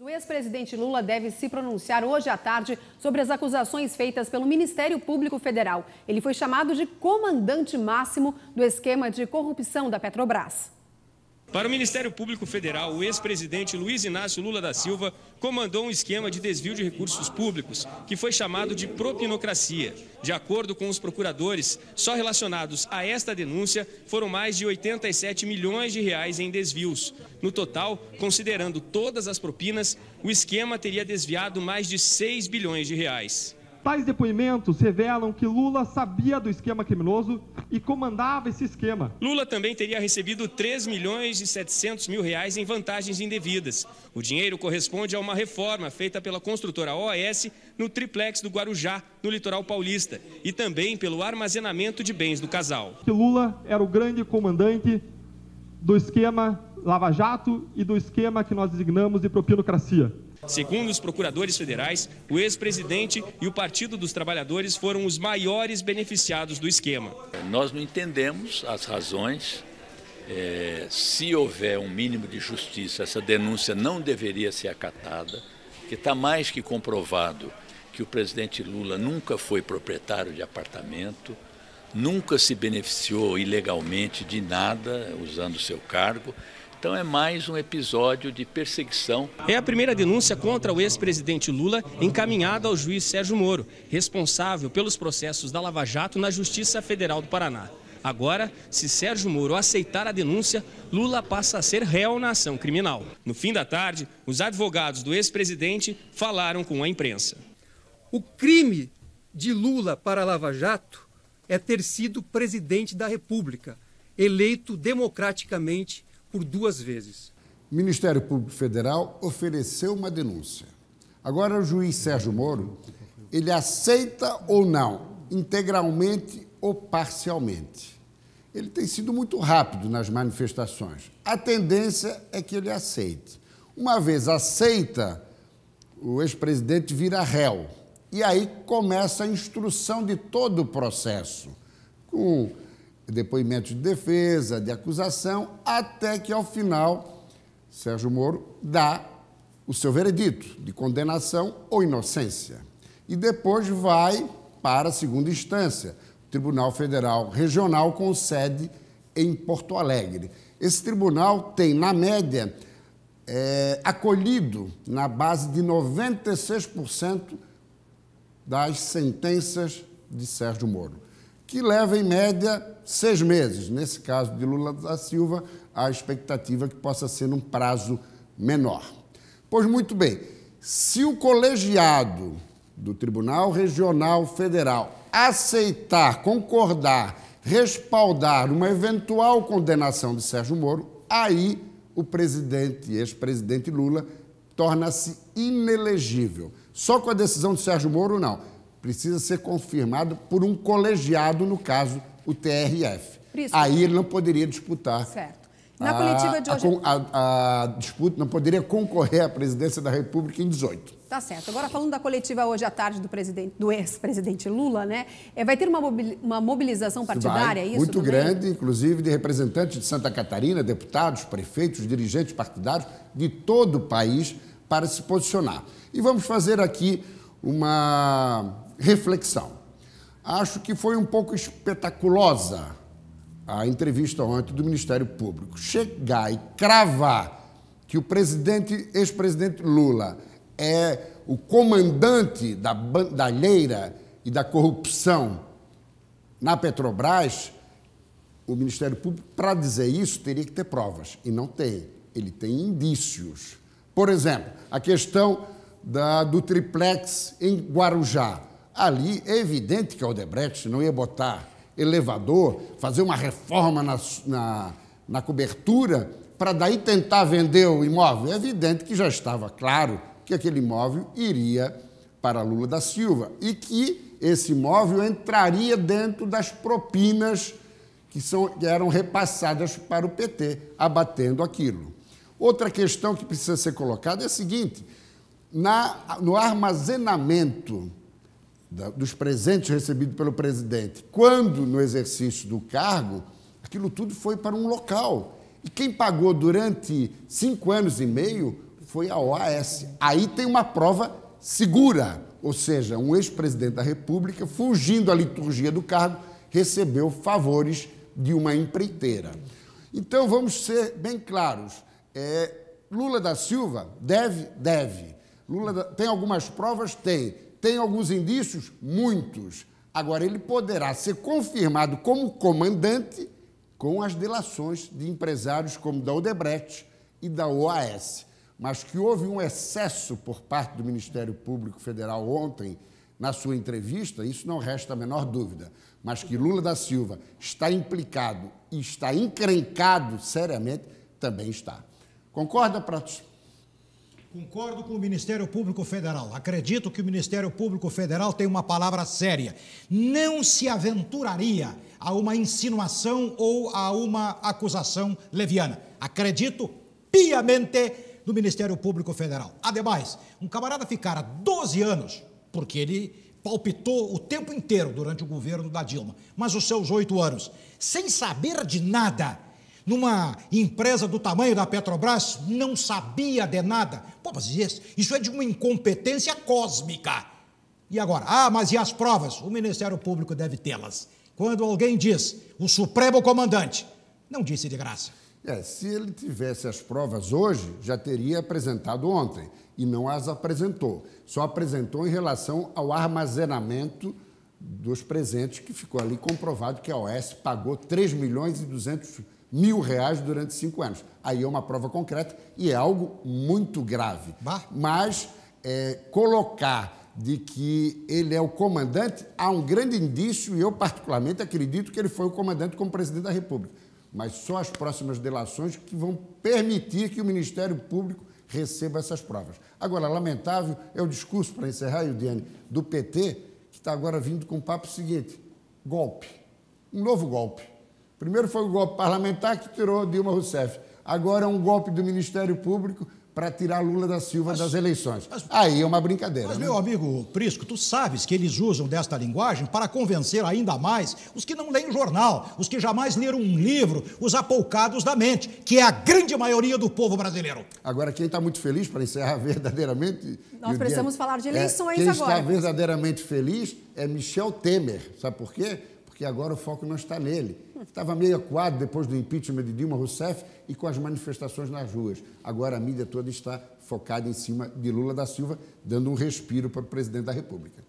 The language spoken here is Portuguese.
O ex-presidente Lula deve se pronunciar hoje à tarde sobre as acusações feitas pelo Ministério Público Federal. Ele foi chamado de comandante máximo do esquema de corrupção da Petrobras. Para o Ministério Público Federal, o ex-presidente Luiz Inácio Lula da Silva comandou um esquema de desvio de recursos públicos, que foi chamado de propinocracia. De acordo com os procuradores, só relacionados a esta denúncia foram mais de 87 milhões de reais em desvios. No total, considerando todas as propinas, o esquema teria desviado mais de 6 bilhões de reais. Tais depoimentos revelam que Lula sabia do esquema criminoso e comandava esse esquema. Lula também teria recebido 3 milhões e 700 mil reais em vantagens indevidas. O dinheiro corresponde a uma reforma feita pela construtora OAS no triplex do Guarujá, no litoral paulista, e também pelo armazenamento de bens do casal. Que Lula era o grande comandante do esquema Lava Jato e do esquema que nós designamos de propinocracia. Segundo os procuradores federais, o ex-presidente e o Partido dos Trabalhadores foram os maiores beneficiados do esquema. Nós não entendemos as razões. É, se houver um mínimo de justiça, essa denúncia não deveria ser acatada, que está mais que comprovado que o presidente Lula nunca foi proprietário de apartamento, nunca se beneficiou ilegalmente de nada usando seu cargo. Então é mais um episódio de perseguição. É a primeira denúncia contra o ex-presidente Lula encaminhada ao juiz Sérgio Moro, responsável pelos processos da Lava Jato na Justiça Federal do Paraná. Agora, se Sérgio Moro aceitar a denúncia, Lula passa a ser réu na ação criminal. No fim da tarde, os advogados do ex-presidente falaram com a imprensa. O crime de Lula para a Lava Jato é ter sido presidente da República, eleito democraticamente por duas vezes. O Ministério Público Federal ofereceu uma denúncia. Agora o juiz Sérgio Moro, ele aceita ou não, integralmente ou parcialmente. Ele tem sido muito rápido nas manifestações. A tendência é que ele aceite. Uma vez aceita, o ex-presidente vira réu. E aí começa a instrução de todo o processo, com depoimentos de defesa, de acusação, até que ao final Sérgio Moro dá o seu veredito de condenação ou inocência. E depois vai para a segunda instância, o Tribunal Federal Regional com sede em Porto Alegre. Esse tribunal tem, na média, é, acolhido na base de 96% das sentenças de Sérgio Moro que leva em média seis meses. Nesse caso de Lula da Silva, a expectativa é que possa ser num prazo menor. Pois muito bem, se o colegiado do Tribunal Regional Federal aceitar, concordar, respaldar uma eventual condenação de Sérgio Moro, aí o presidente, ex-presidente Lula, torna-se inelegível. Só com a decisão de Sérgio Moro, não precisa ser confirmado por um colegiado, no caso, o TRF. Isso. Aí ele não poderia disputar. Certo. Na a, coletiva de hoje. É- a, a, disputa não poderia concorrer à presidência da República em 18. Tá certo. Agora, falando da coletiva hoje à tarde do, presidente, do ex-presidente Lula, né? É, vai ter uma, uma mobilização partidária, vai, é isso? Muito também? grande, inclusive de representantes de Santa Catarina, deputados, prefeitos, dirigentes partidários de todo o país para se posicionar. E vamos fazer aqui uma reflexão. Acho que foi um pouco espetaculosa a entrevista ontem do Ministério Público. Chegar e cravar que o presidente, ex-presidente Lula é o comandante da bandalheira e da corrupção na Petrobras, o Ministério Público, para dizer isso, teria que ter provas. E não tem. Ele tem indícios. Por exemplo, a questão da, do triplex em Guarujá ali é evidente que a Odebrecht não ia botar elevador, fazer uma reforma na, na, na cobertura para daí tentar vender o imóvel. É evidente que já estava claro que aquele imóvel iria para Lula da Silva e que esse imóvel entraria dentro das propinas que, são, que eram repassadas para o PT, abatendo aquilo. Outra questão que precisa ser colocada é a seguinte: na, no armazenamento dos presentes recebidos pelo presidente, quando no exercício do cargo, aquilo tudo foi para um local. E quem pagou durante cinco anos e meio foi a OAS. Aí tem uma prova segura, ou seja, um ex-presidente da República, fugindo à liturgia do cargo, recebeu favores de uma empreiteira. Então vamos ser bem claros. É, Lula da Silva deve, deve. Lula da... tem algumas provas, tem. Tem alguns indícios? Muitos. Agora, ele poderá ser confirmado como comandante com as delações de empresários como da Odebrecht e da OAS. Mas que houve um excesso por parte do Ministério Público Federal ontem na sua entrevista, isso não resta a menor dúvida. Mas que Lula da Silva está implicado e está encrencado seriamente, também está. Concorda, Pratos? Concordo com o Ministério Público Federal. Acredito que o Ministério Público Federal tem uma palavra séria. Não se aventuraria a uma insinuação ou a uma acusação leviana. Acredito piamente no Ministério Público Federal. Ademais, um camarada ficara 12 anos, porque ele palpitou o tempo inteiro durante o governo da Dilma, mas os seus oito anos, sem saber de nada numa empresa do tamanho da Petrobras, não sabia de nada. Pô, mas isso, isso é de uma incompetência cósmica. E agora? Ah, mas e as provas? O Ministério Público deve tê-las. Quando alguém diz, o Supremo Comandante, não disse de graça. É, se ele tivesse as provas hoje, já teria apresentado ontem e não as apresentou. Só apresentou em relação ao armazenamento dos presentes que ficou ali comprovado que a OS pagou 3 milhões e 200 mil reais durante cinco anos. Aí é uma prova concreta e é algo muito grave. Bah. Mas é, colocar de que ele é o comandante, há um grande indício, e eu particularmente acredito que ele foi o comandante como presidente da República. Mas só as próximas delações que vão permitir que o Ministério Público receba essas provas. Agora, lamentável é o discurso, para encerrar, Ildiane, do PT, que está agora vindo com o papo seguinte: golpe. Um novo golpe Primeiro foi o golpe parlamentar que tirou Dilma Rousseff. Agora é um golpe do Ministério Público para tirar Lula da Silva mas, das eleições. Mas, Aí é uma brincadeira. Mas, né? meu amigo Prisco, tu sabes que eles usam desta linguagem para convencer ainda mais os que não leem jornal, os que jamais leram um livro, os apoucados da mente, que é a grande maioria do povo brasileiro. Agora, quem está muito feliz, para encerrar verdadeiramente. Nós precisamos dia, falar de é, eleições é, quem agora. Quem está verdadeiramente feliz é Michel Temer. Sabe por quê? porque agora o foco não está nele. Estava meio acuado depois do impeachment de Dilma Rousseff e com as manifestações nas ruas. Agora a mídia toda está focada em cima de Lula da Silva, dando um respiro para o presidente da República.